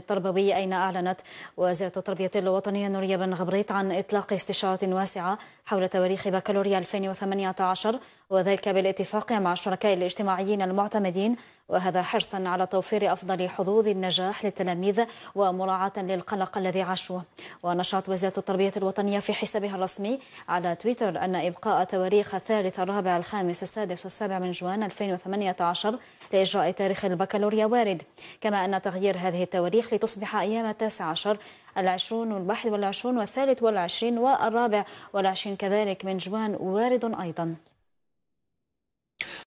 التربوي أين أعلنت وزارة التربية الوطنية نوريا بن غبريت عن إطلاق استشارة واسعة حول تواريخ بكالوريا 2018 وذلك بالاتفاق مع الشركاء الاجتماعيين المعتمدين وهذا حرصا على توفير أفضل حظوظ النجاح للتلاميذ ومراعاة للقلق الذي عاشوه ونشرت وزارة التربية الوطنية في حسابها الرسمي على تويتر أن إبقاء تواريخ الثالث الرابع الخامس السادس والسابع من جوان 2018 لإجراء تاريخ البكالوريا وارد كما أن تغيير هذه التواريخ لتصبح أيام التاسع عشر العشرون والواحد والعشرون والثالث والعشرين والرابع والعشرين كذلك من جوان وارد أيضا